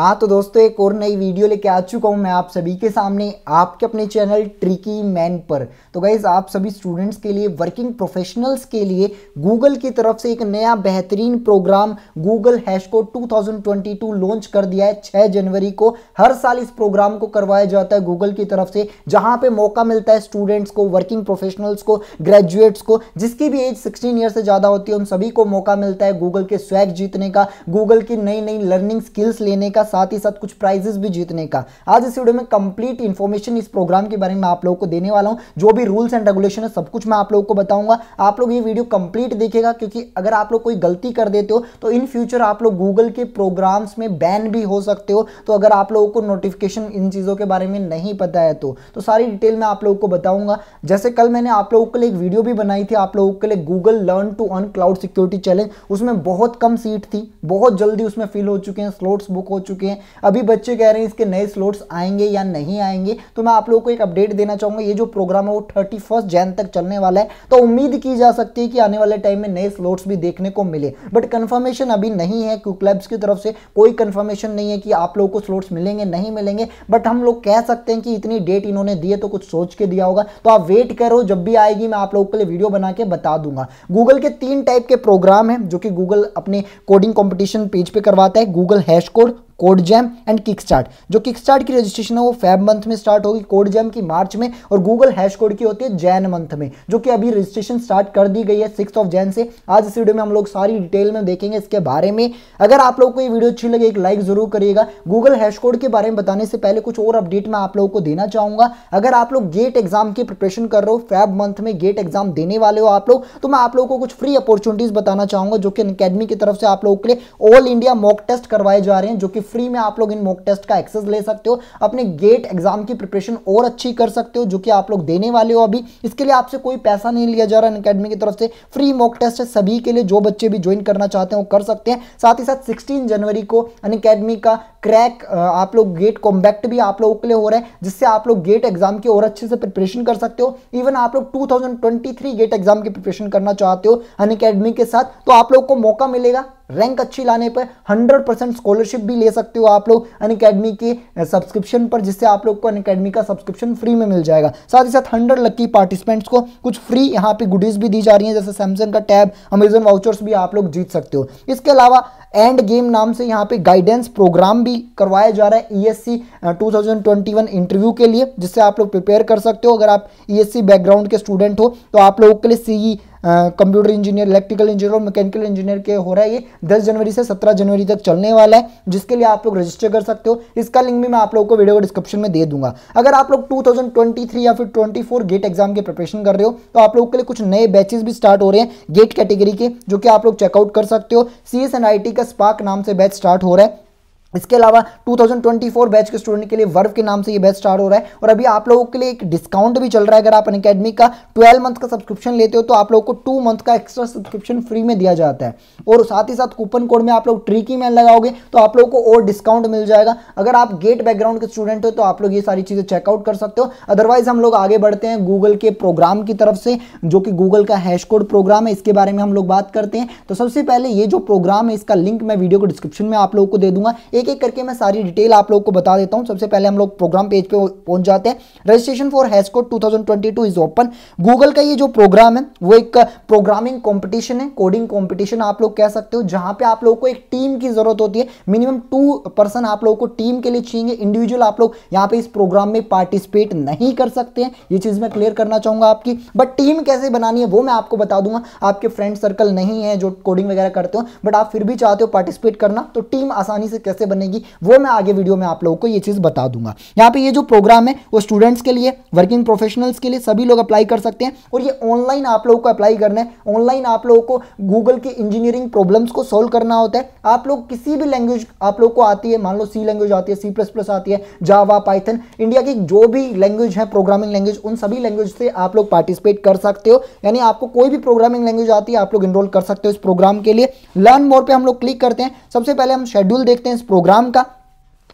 हाँ तो दोस्तों एक और नई वीडियो लेके आ चुका हूँ मैं आप सभी के सामने आपके अपने चैनल ट्रिकी मैन पर तो गाइज़ आप सभी स्टूडेंट्स के लिए वर्किंग प्रोफेशनल्स के लिए गूगल की तरफ से एक नया बेहतरीन प्रोग्राम गूगल हैशको 2022 लॉन्च कर दिया है 6 जनवरी को हर साल इस प्रोग्राम को करवाया जाता है गूगल की तरफ से जहाँ पर मौका मिलता है स्टूडेंट्स को वर्किंग प्रोफेशनल्स को ग्रेजुएट्स को जिसकी भी एज सिक्सटीन ईयर से ज़्यादा होती है उन सभी को मौका मिलता है गूगल के स्वैग जीतने का गूगल की नई नई लर्निंग स्किल्स लेने का साथ ही साथ कुछ प्राइजेस भी जीतने का आज इस वीडियो में कंप्लीट इंफॉर्मेशन इस प्रोग्राम के बारे में आप लोगों को देने वाला हूं जो भी रूल्स एंड रेगुलेशन है सब कुछ मैं आप लोगों को बताऊंगा आप लोग ये वीडियो कंप्लीट देखेगा क्योंकि अगर आप लोग कोई गलती कर देते हो तो इन फ्यूचर आप लोग गूगल के प्रोग्राम्स में बैन भी हो सकते हो तो अगर आप लोगों को नोटिफिकेशन इन चीज़ों के बारे में नहीं पता है तो, तो सारी डिटेल मैं आप लोगों को बताऊंगा जैसे कल मैंने आप लोगों के लिए एक वीडियो भी बनाई थी आप लोगों के लिए Google learn to earn cloud security challenge उसमें बहुत कम सीट थी बहुत जल्दी उसमें फिल हो चुके हैं स्लोट्स बुक हो चुके चुके हैं अभी बच्चे कह रहे हैं इसके नए स्लॉट्स आएंगे या नहीं आएंगे तो मैं आप लोगों को एक अपडेट देना चाहूंगा ये जो प्रोग्राम है वो थर्टी जैन तक चलने वाला है तो उम्मीद की जा सकती है कि आने वाले टाइम में नए स्लॉट्स भी देखने को मिले बट कन्फर्मेशन अभी नहीं है क्यूक लैब्स की तरफ से कोई कन्फर्मेशन नहीं है कि आप लोगों को स्लॉट्स मिलेंगे नहीं मिलेंगे बट हम लोग कह सकते हैं कि इतनी डेट इन्होंने दी है तो कुछ सोच के दिया होगा तो आप वेट करो जब भी आएगी मैं आप लोगों के लिए वीडियो बना के बता दूंगा गूगल के तीन टाइप के प्रोग्राम हैं जो कि गूगल अपने कोडिंग कंपटीशन पेज पे करवाता है Google hash code code jam and kick start जो किक स्टार्ट की रजिस्ट्रेशन है वो फैब मंथ में स्टार्ट होगी कोड जैम की मार्च में और गूगल हैश कोड की होती है जैन मंथ में जो कि अभी रजिस्ट्रेशन स्टार्ट कर दी गई है सिक्स ऑफ जैन से आज इस वीडियो में हम लोग सारी डिटेल में देखेंगे इसके बारे में अगर आप लोग को ये वीडियो अच्छी लगे एक लाइक जरूर करिएगा गूगल हैश कोड के बारे में बताने से पहले कुछ और अपडेट मैं आप लोगों को देना चाहूंगा अगर आप लोग गेट एग्जाम की प्रिपरेशन कर रहे हो फैब मंथ में गेट एग्जाम देने वाले हो आप लोग तो मैं आप लोगों को कुछ फ्री अपॉर्चुनिटीज बताना चाहूंगा जो कि अकेडमी की तरफ से आप लोगों के लिए ऑल इंडिया मॉक टेस्ट करवाए जा रहे हैं जो कि फ्री में आप लोग इन मॉक टेस्ट का एक्सेस ले सकते हो अपने गेट एग्जाम की प्रिपरेशन और अच्छी कर सकते हो जो कि आप लोग देने वाले हो अभी इसके लिए आपसे कोई पैसा नहीं लिया जा रहा है अकेडमी की तरफ से फ्री मॉक टेस्ट है सभी के लिए जो बच्चे भी ज्वाइन करना चाहते हैं वो कर सकते हैं साथ ही साथ सिक्सटीन जनवरी को अन का क्रैक आप लोग गेट कॉम्बैक्ट भी आप लोगों के लिए हो रहा है जिससे आप लोग गेट एग्जाम की और अच्छे से प्रिपरेशन कर सकते हो इवन आप लोग 2023 गेट एग्जाम की प्रिपरेशन करना चाहते हो अन अकेडमी के साथ तो आप लोग को मौका मिलेगा रैंक अच्छी लाने पर 100 परसेंट स्कॉलरशिप भी ले सकते हो आप लोग अन अकेडमी के सब्सक्रिप्शन पर जिससे आप लोग को अन अकेडमी का सब्सक्रिप्शन फ्री में मिल जाएगा साथ ही साथ 100 लकी पार्टिसिपेंट्स को कुछ फ्री यहाँ पे गुडीज भी दी जा रही है जैसे सैमसंग का टैब अमेजन वाउचर्स भी आप लोग जीत सकते हो इसके अलावा एंड गेम नाम से यहाँ पे गाइडेंस प्रोग्राम भी करवाया जा रहा है ईएससी 2021 इंटरव्यू के लिए जिससे आप लोग प्रिपेयर कर सकते हो अगर आप ईएससी e बैकग्राउंड के स्टूडेंट हो तो आप लोगों के लिए CE computer engineer electrical engineer और मैकेनिकल इंजीनियर के हो रहा है ये दस जनवरी से सत्रह जनवरी तक चलने वाला है जिसके लिए आप लोग रजिस्टर कर सकते हो इसका लिंक भी मैं आप लोग को वीडियो डिस्क्रिप्शन में दे दूंगा अगर आप लोग 2023 या फिर 24 गेट एग्जाम के प्रिपरेशन कर रहे हो तो आप लोग के लिए कुछ नए बैचेज भी स्टार्ट हो रहे हैं गेट कैटेगरी के जो कि आप लोग चेकआउट कर सकते हो C S N I T का स्पार्क नाम से बैच स्टार्ट हो रहा है इसके अलावा 2024 बैच के स्टूडेंट के लिए वर्व के नाम से ये बैच स्टार्ट हो रहा है और अभी आप लोगों के लिए एक डिस्काउंट भी चल रहा है अगर आप अनकेडमी का 12 मंथ का सब्सक्रिप्शन लेते हो तो आप लोगों को 2 मंथ का एक्स्ट्रा सब्सक्रिप्शन फ्री में दिया जाता है और साथ ही साथ कूपन कोड में आप लोग ट्रिकी मैन लगाओगे तो आप लोगों को और डिस्काउंट मिल जाएगा अगर आप गेट बैकग्राउंड के स्टूडेंट हो तो आप लोग ये सारी चीज़ें चेकआउट कर सकते हो अदरवाइज हम लोग आगे बढ़ते हैं गूगल के प्रोग्राम की तरफ से जो कि गूगल का हैश कोड प्रोग्राम है इसके बारे में हम लोग बात करते हैं तो सबसे पहले ये जो प्रोग्राम है इसका लिंक मैं वीडियो को डिस्क्रिप्शन में आप लोगों को दे दूंगा एक एक करके मैं सारी डिटेल आप लोग को बता देता हूँ सबसे पहले हम लोग प्रोग्राम पेज पे पहुंच जाते हैं registration for hash code 2022 is open Google का ये जो प्रोग्राम है वो एक प्रोग्रामिंग कॉम्पिटिशन है कोडिंग कॉम्पिटिशन आप लोग कह सकते हो जहाँ पे आप लोग को एक टीम की जरूरत होती है मिनिमम टू पर्सन आप लोग को टीम के लिए चाहिए इंडिविजुअल आप लोग यहाँ पे इस प्रोग्राम में पार्टिसिपेट नहीं कर सकते हैं ये चीज़ मैं क्लियर करना चाहूँगा आपकी बट टीम कैसे बनानी है वो मैं आपको बता दूंगा आपके फ्रेंड सर्कल नहीं है जो कोडिंग वगैरह करते हो बट आप फिर भी चाहते हो पार्टिसिपेट करना तो टीम आसानी से कैसे बनेगी वो मैं आगे वीडियो में आप लोगों को ये चीज़ बता दूंगा यहाँ पे ये जो प्रोग्राम है वो स्टूडेंट्स के लिए वर्किंग प्रोफेशनल्स के लिए सभी लोग अप्लाई कर सकते हैं और ये ऑनलाइन आप लोगों को अप्लाई करना है ऑनलाइन आप लोगों को गूगल के इंजीनियरिंग प्रॉब्लम्स को सोल्व करना होता है आप लोग किसी भी लैंग्वेज आप लोग को आती है मान लो सी लैंग्वेज आती है सी प्लस प्लस आती है जावा पाइथन इंडिया की जो भी लैंग्वेज है प्रोग्रामिंग लैंग्वेज उन सभी लैंग्वेज से आप लोग पार्टिसिपेट कर सकते हो यानी आपको कोई भी प्रोग्रामिंग लैंग्वेज आती है आप लोग इनरोल कर सकते हो इस प्रोग्राम के लिए लर्न मोर पर हम लोग क्लिक करते हैं सबसे पहले हम शेड्यूल देखते हैं इस प्रोग्राम प्रोग्राम का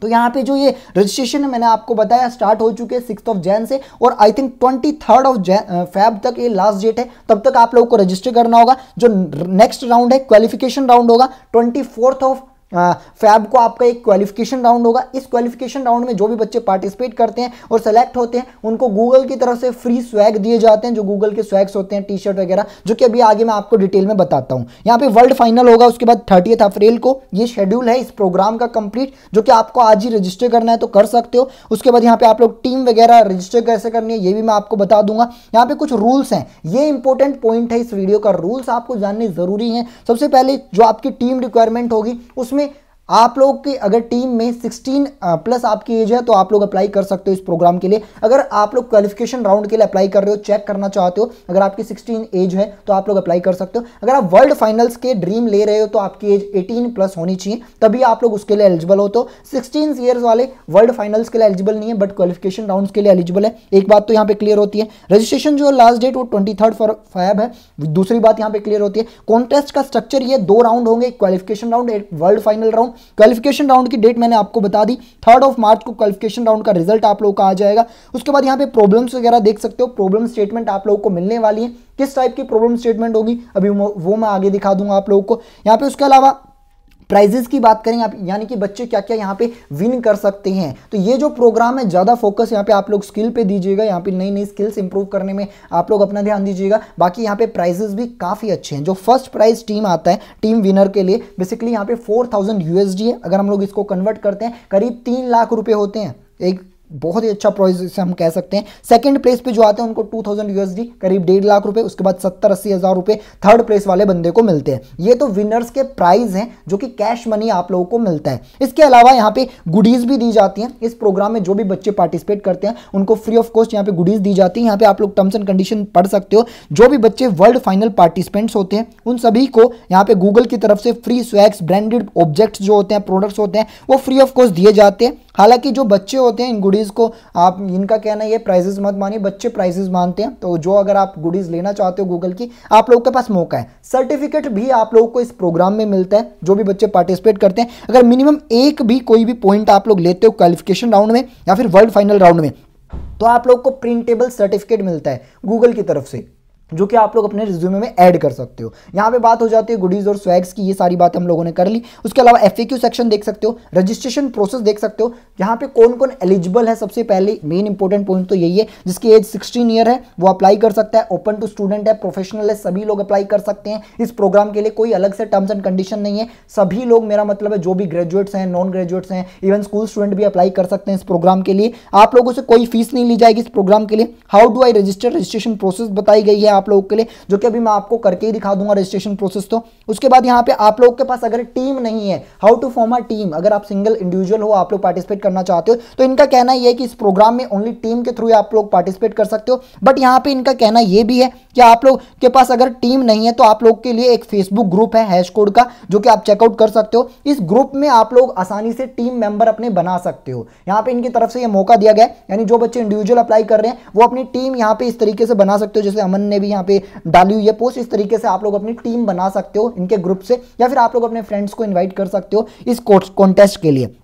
तो यहाँ पे जो ये रजिस्ट्रेशन है मैंने आपको बताया स्टार्ट हो चुके हैं सिक्स ऑफ जैन से और I think twenty third of Jan Feb तक ये लास्ट डेट है तब तक आप लोगों को रजिस्टर करना होगा जो नेक्स्ट राउंड है क्वालिफिकेशन राउंड होगा ट्वेंटी फोर्थ ऑफ फैब को आपका एक क्वालिफिकेशन राउंड होगा इस क्वालिफिकेशन राउंड में जो भी बच्चे पार्टिसिपेट करते हैं और सेलेक्ट होते हैं उनको गूगल की तरफ से फ्री स्वैग दिए जाते हैं जो गूगल के स्वैग्स होते हैं टी शर्ट वगैरह जो कि अभी आगे मैं आपको डिटेल में बताता हूँ यहाँ पे वर्ल्ड फाइनल होगा उसके बाद थर्टीथ अप्रैल को ये शेड्यूल है इस प्रोग्राम का कंप्लीट जो कि आपको आज ही रजिस्टर करना है तो कर सकते हो उसके बाद यहाँ पे आप लोग टीम वगैरह रजिस्टर कैसे करनी है ये भी मैं आपको बता दूंगा यहाँ पे कुछ रूल्स हैं ये इंपॉर्टेंट पॉइंट है इस वीडियो का रूल्स आपको जानने जरूरी है सबसे पहले जो आपकी टीम रिक्वायरमेंट होगी उसमें आप लोग की अगर टीम में 16 प्लस आपकी एज है तो आप लोग अप्लाई कर सकते हो इस प्रोग्राम के लिए अगर आप लोग क्वालिफिकेशन राउंड के लिए अप्लाई कर रहे हो चेक करना चाहते हो अगर आपकी 16 एज है तो आप लोग अप्लाई कर सकते हो अगर आप वर्ल्ड फाइनल्स के ड्रीम ले रहे हो तो आपकी एज 18 प्लस होनी चाहिए तभी आप लोग उसके लिए एलिजिबल हो तो सिक्सटीन ईयर्स वाले वर्ल्ड फाइनल्स के लिए एलिजिबल नहीं है बट क्वालिफिकेशन राउंड के लिए एलिजिबल है एक बात तो यहाँ पे क्लियर होती है रजिस्ट्रेशन जो लास्ट डेट वो ट्वेंटी थर्ड फाइव है दूसरी बात यहाँ पे क्लियर होती है कॉन्टेस्ट का स्ट्रक्चर ये दो राउंड होंगे qualification round world final round qualification round की डेट मैंने आपको बता दी थर्ड ऑफ मार्च को क्वालिफिकेशन राउंड का रिजल्ट आप लोगों का आ जाएगा उसके बाद यहाँ पे प्रॉब्लम्स वगैरह देख सकते हो प्रॉब्लम स्टेटमेंट आप लोगों को मिलने वाली है किस टाइप की प्रॉब्लम स्टेटमेंट होगी अभी वो मैं आगे दिखा दूंगा आप लोगों को यहाँ पे उसके अलावा प्राइजेस की बात करें आप यानी कि बच्चे क्या क्या यहाँ पे विन कर सकते हैं तो ये जो प्रोग्राम है ज़्यादा फोकस यहाँ पे आप लोग स्किल पे दीजिएगा यहाँ पे नई नई स्किल्स इंप्रूव करने में आप लोग अपना ध्यान दीजिएगा बाकी यहाँ पे प्राइजेस भी काफ़ी अच्छे हैं जो फर्स्ट प्राइज टीम आता है टीम विनर के लिए बेसिकली यहाँ पे फोर थाउजेंड है अगर हम लोग इसको कन्वर्ट करते हैं करीब तीन लाख रुपये होते हैं एक बहुत ही अच्छा प्राइस हम कह सकते हैं सेकंड प्लेस पे जो आते हैं उनको 2000 यूएसडी करीब डेढ़ लाख रुपए उसके बाद सत्तर अस्सी हज़ार रुपये थर्ड प्लेस वाले बंदे को मिलते हैं ये तो विनर्स के प्राइज हैं जो कि कैश मनी आप लोगों को मिलता है इसके अलावा यहाँ पे गुडीज़ भी दी जाती हैं इस प्रोग्राम में जो भी बच्चे पार्टिसिपेट करते हैं उनको फ्री ऑफ कॉस्ट यहाँ पे गुडीज़ दी जाती है यहाँ पे आप लोग टर्म्स एंड कंडीशन पढ़ सकते हो जो भी बच्चे वर्ल्ड फाइनल पार्टिसिपेंट्स होते हैं उन सभी को यहाँ पे गूगल की तरफ से फ्री स्वैक्स ब्रांडेड ऑब्जेक्ट्स जो होते हैं प्रोडक्ट्स होते हैं वो फ्री ऑफ कॉस्ट दिए जाते हैं हालांकि जो बच्चे होते हैं इन गुडीज़ को आप इनका कहना ये प्राइजेज मत मानिए बच्चे प्राइजेज मानते हैं तो जो अगर आप गुडीज़ लेना चाहते हो गूगल की आप लोगों के पास मौका है सर्टिफिकेट भी आप लोगों को इस प्रोग्राम में मिलता है जो भी बच्चे पार्टिसिपेट करते हैं अगर मिनिमम एक भी कोई भी पॉइंट आप लोग लेते हो क्वालिफिकेशन राउंड में या फिर वर्ल्ड फाइनल राउंड में तो आप लोग को प्रिंटेबल सर्टिफिकेट मिलता है गूगल की तरफ से जो कि आप लोग अपने रिज्यूमे में ऐड कर सकते हो यहाँ पे बात हो जाती है गुडीज़ और स्वैग्स की ये सारी बात हम लोगों ने कर ली उसके अलावा एफ सेक्शन देख सकते हो रजिस्ट्रेशन प्रोसेस देख सकते हो यहाँ पे कौन कौन एलिजिबल है सबसे पहले मेन इंपॉर्टेंट पॉइंट तो यही है जिसकी एज सिक्सटीन ईयर है वो अप्लाई कर सकता है ओपन टू स्टूडेंट है प्रोफेशनल है सभी लोग अप्लाई कर सकते हैं इस प्रोग्राम के लिए कोई अलग से टर्म्स एंड कंडीशन नहीं है सभी लोग मेरा मतलब है जो भी ग्रेजुएट्स हैं नॉन ग्रेजुएट्स हैं इवन स्कूल स्टूडेंट भी अप्लाई कर सकते हैं इस प्रोग्राम के लिए आप लोगों से कोई फीस नहीं ली जाएगी इस प्रोग्राम के लिए how do I register registration process बताई गई है आप लोगों के लिए जो कि अभी मैं आपको करके ही दिखा दूंगा रजिस्ट्रेशन प्रोसेस तो उसके बाद यहाँ पे आप लोग के पास अगर टीम नहीं है how to form a team अगर आप सिंगल इंडिविजुअल हो आप लोग पार्टिसिपेट करना चाहते हो तो इनका कहना यह है कि इस प्रोग्राम में ओनली टीम के थ्रू आप लोग पार्टिसिपेट कर सकते हो बट यहाँ पे इनका कहना यह भी है क्या आप लोग के पास अगर टीम नहीं है तो आप लोग के लिए एक फेसबुक ग्रुप है हैश कोड का जो कि आप चेकआउट कर सकते हो इस ग्रुप में आप लोग आसानी से टीम मेंबर अपने बना सकते हो यहाँ पे इनकी तरफ से ये मौका दिया गया है यानी जो बच्चे इंडिविजुअल अप्लाई कर रहे हैं वो अपनी टीम यहाँ पे इस तरीके से बना सकते हो जैसे अमन ने भी यहाँ पे डाली हुई है पोस्ट इस तरीके से आप लोग अपनी टीम बना सकते हो इनके ग्रुप से या फिर आप लोग अपने फ्रेंड्स को इन्वाइट कर सकते हो इस कॉन्टेस्ट के लिए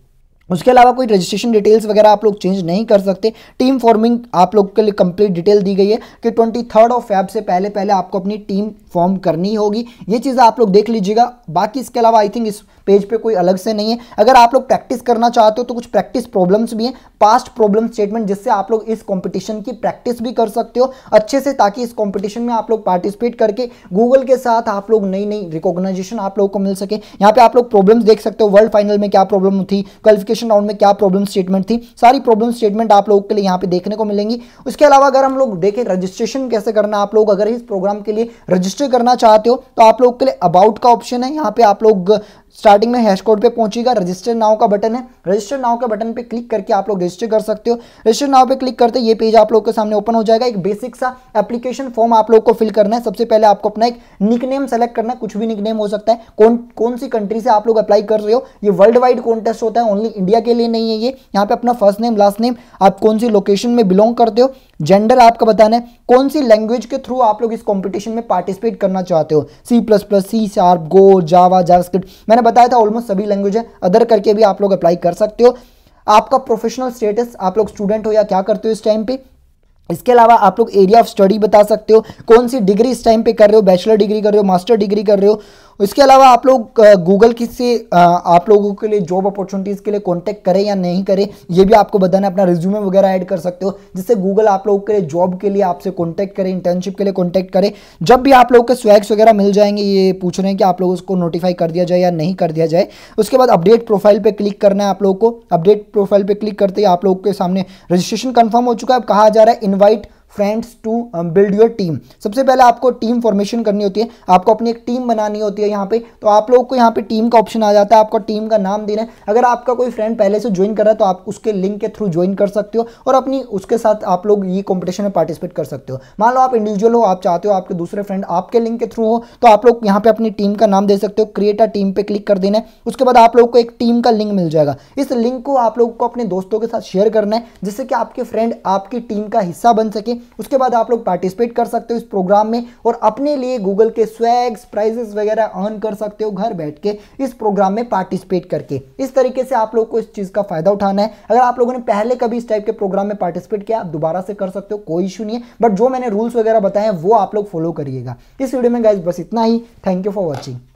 उसके अलावा कोई रजिस्ट्रेशन डिटेल्स वगैरह आप लोग चेंज नहीं कर सकते टीम फॉर्मिंग आप लोग के लिए कंप्लीट डिटेल दी गई है कि ट्वेंटी थर्ड ऑफ फैब से पहले पहले आपको अपनी टीम फॉर्म करनी होगी ये चीज़ आप लोग देख लीजिएगा बाकी इसके अलावा आई थिंक इस पेज पे कोई अलग से नहीं है अगर आप लोग प्रैक्टिस करना चाहते हो तो कुछ प्रैक्टिस प्रॉब्लम्स भी हैं पास्ट प्रॉब्लम स्टेटमेंट जिससे आप लोग इस कंपटीशन की प्रैक्टिस भी कर सकते हो अच्छे से ताकि इस कंपटीशन में आप लोग पार्टिसिपेट करके गूगल के साथ आप लोग नई नई रिकॉग्नाइजेशन आप लोगों को मिल सके यहाँ पे आप लोग प्रॉब्लम्स देख सकते हो वर्ल्ड फाइनल में क्या प्रॉब्लम थी क्वालिफिकेशन राउंड में क्या प्रॉब्लम स्टेटमेंट थी सारी प्रॉब्लम स्टेटमेंट आप लोगों के लिए यहाँ पे देखने को मिलेंगी उसके अलावा अगर हम लोग देखें रजिस्ट्रेशन कैसे करना आप लोग अगर इस प्रोग्राम के लिए रजिस्ट्रेशन रजिस्टर करना चाहते हो तो आप लोग के लिए अबाउट का ऑप्शन है यहाँ पे आप लोग स्टार्टिंग में हैश कोड पे पहुंचेगा रजिस्टर नाव का बटन है रजिस्टर नाव के बटन पे क्लिक करके आप लोग रजिस्टर कर सकते हो रजिस्टर नाव पे क्लिक करते ये पेज आप लोग के सामने ओपन हो जाएगा एक बेसिक सा एप्लीकेशन फॉर्म आप लोग को फिल करना है सबसे पहले आपको अपना एक निकनेम सेलेक्ट करना है कुछ भी निकनेम हो सकता है कौन कौन सी कंट्री से आप लोग अप्लाई कर रहे हो ये वर्ल्ड वाइड कॉन्टेस्ट होता है ओनली इंडिया के लिए नहीं है ये यहाँ पे अपना फर्स्ट नेम लास्ट नेम आप कौन सी लोकेशन में बिलोंग करते हो जेंडर आपका बताना है कौन सी लैंग्वेज के थ्रू आप लोग इस कॉम्पिटिशन में पार्टिसिपेट करना चाहते हो C plus plus C sharp Go Java Java मैंने मैंने बताया था ऑलमोस्ट सभी लैंग्वेज है अदर करके भी आप लोग अप्लाई कर सकते हो आपका प्रोफेशनल स्टेटस आप लोग स्टूडेंट हो या क्या करते हो इस टाइम पे इसके अलावा आप लोग एरिया ऑफ स्टडी बता सकते हो कौन सी डिग्री इस टाइम पे कर रहे हो बैचलर डिग्री कर रहे हो मास्टर डिग्री कर रहे हो इसके अलावा आप लोग गूगल से आप लोगों के लिए जॉब अपॉर्चुनिटीज़ के लिए कॉन्टैक्ट करें या नहीं करें ये भी आपको बताना है अपना रिज्यूमे वगैरह ऐड कर सकते हो जिससे गूगल आप लोगों के लिए जॉब के लिए आपसे कॉन्टैक्ट करें इंटर्नशिप के लिए कॉन्टैक्ट करें जब भी आप लोग के स्वैग्स वगैरह मिल जाएंगे ये पूछ रहे हैं कि आप लोग उसको नोटिफाई कर दिया जाए या नहीं कर दिया जाए उसके बाद अपडेट प्रोफाइल पर क्लिक करना है आप लोगों को अपडेट प्रोफाइल पर क्लिक करते ही आप लोगों के सामने रजिस्ट्रेशन कन्फर्म हो चुका है अब कहा जा रहा है invite friends to build your team सबसे पहले आपको टीम फॉर्मेशन करनी होती है आपको अपनी एक टीम बनानी होती है यहाँ पे तो आप लोगों को यहाँ पे टीम का ऑप्शन आ जाता है आपको टीम का नाम देना है अगर आपका कोई फ्रेंड पहले से ज्वाइन कर रहा है तो आप उसके लिंक के थ्रू ज्वाइन कर सकते हो और अपनी उसके साथ आप लोग ये कॉम्पिटिशन में पार्टिसिपेट कर सकते हो मान लो आप इंडिविजुअल हो आप चाहते हो आपके दूसरे फ्रेंड आपके लिंक के थ्रू हो तो आप लोग यहाँ पे अपनी टीम का नाम दे सकते हो क्रिएटर टीम पे क्लिक कर देना है उसके बाद आप लोग को एक टीम का लिंक मिल जाएगा इस लिंक को आप लोग को अपने दोस्तों के साथ शेयर करना है जिससे कि आपके फ्रेंड आपकी टीम का हिस्सा बन सके उसके बाद आप लोग पार्टिसिपेट कर सकते हो इस प्रोग्राम में और अपने लिए गूगल के स्वैग्स प्राइजेस वगैरह अर्न कर सकते हो घर बैठ के इस प्रोग्राम में पार्टिसिपेट करके इस तरीके से आप लोग को इस चीज़ का फायदा उठाना है अगर आप लोगों ने पहले कभी इस टाइप के प्रोग्राम में पार्टिसिपेट किया आप दोबारा से कर सकते हो कोई इशू नहीं है बट जो मैंने रूल्स वगैरह बताए हैं वो आप लोग फॉलो करिएगा इस वीडियो में गाइज बस इतना ही थैंक यू फॉर वॉचिंग